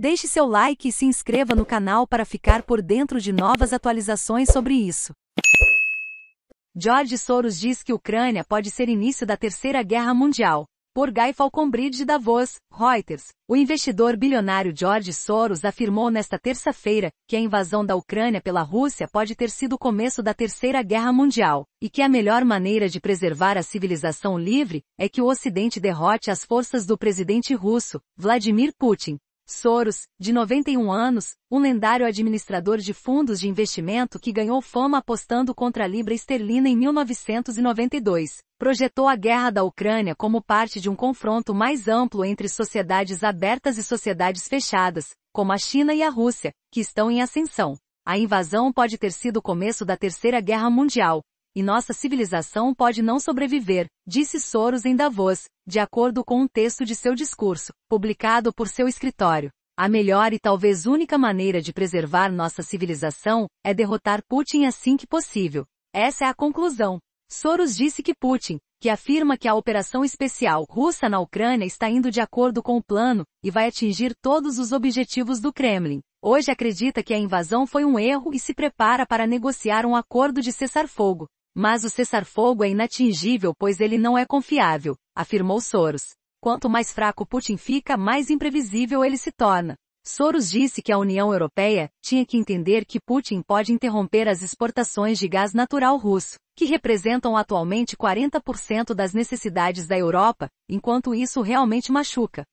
Deixe seu like e se inscreva no canal para ficar por dentro de novas atualizações sobre isso. George Soros diz que Ucrânia pode ser início da Terceira Guerra Mundial. Por Guy Falconbridge da Voz, Reuters, o investidor bilionário George Soros afirmou nesta terça-feira que a invasão da Ucrânia pela Rússia pode ter sido o começo da Terceira Guerra Mundial, e que a melhor maneira de preservar a civilização livre é que o Ocidente derrote as forças do presidente russo, Vladimir Putin, Soros, de 91 anos, um lendário administrador de fundos de investimento que ganhou fama apostando contra a libra esterlina em 1992, projetou a guerra da Ucrânia como parte de um confronto mais amplo entre sociedades abertas e sociedades fechadas, como a China e a Rússia, que estão em ascensão. A invasão pode ter sido o começo da Terceira Guerra Mundial, e nossa civilização pode não sobreviver, disse Soros em Davos, de acordo com um texto de seu discurso, publicado por seu escritório. A melhor e talvez única maneira de preservar nossa civilização é derrotar Putin assim que possível. Essa é a conclusão. Soros disse que Putin, que afirma que a operação especial russa na Ucrânia está indo de acordo com o plano e vai atingir todos os objetivos do Kremlin, hoje acredita que a invasão foi um erro e se prepara para negociar um acordo de cessar-fogo, mas o cessar-fogo é inatingível pois ele não é confiável, afirmou Soros. Quanto mais fraco Putin fica, mais imprevisível ele se torna. Soros disse que a União Europeia tinha que entender que Putin pode interromper as exportações de gás natural russo, que representam atualmente 40% das necessidades da Europa, enquanto isso realmente machuca.